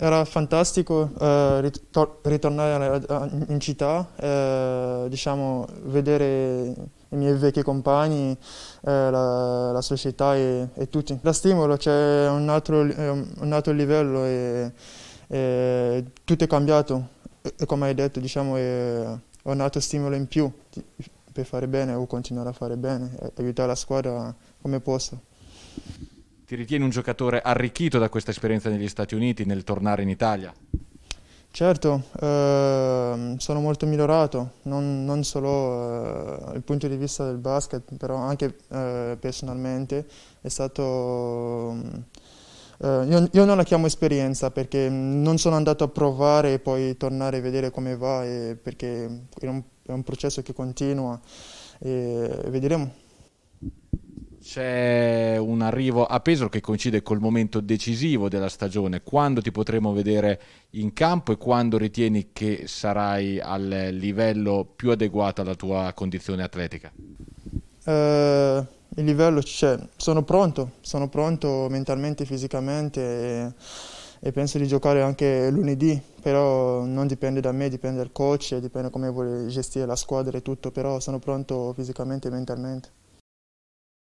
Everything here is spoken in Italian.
Era fantastico eh, ritor ritornare in città, eh, diciamo, vedere i miei vecchi compagni, eh, la, la, società e, e, tutti. La stimolo, c'è un, eh, un altro, livello e, e, tutto è cambiato. E, come hai detto, diciamo, è un altro stimolo in più per fare bene o continuare a fare bene, eh, aiutare la squadra come posso ti ritieni un giocatore arricchito da questa esperienza negli Stati Uniti nel tornare in Italia? Certo, eh, sono molto migliorato, non, non solo eh, dal punto di vista del basket, però anche eh, personalmente è stato... Mm, eh, io, io, non la chiamo esperienza perché non sono andato a provare e poi tornare e vedere come va, perché è un, è un processo che continua e vedremo c'è un arrivo a Pesaro che coincide col momento decisivo della stagione. Quando ti potremo vedere in campo e quando ritieni che sarai al livello più adeguato alla tua condizione atletica? Eh, il livello c'è, sono pronto, sono pronto mentalmente, fisicamente e, e, penso di giocare anche lunedì, però non dipende da me, dipende dal coach, dipende come vuole gestire la squadra e tutto, però sono pronto fisicamente e mentalmente.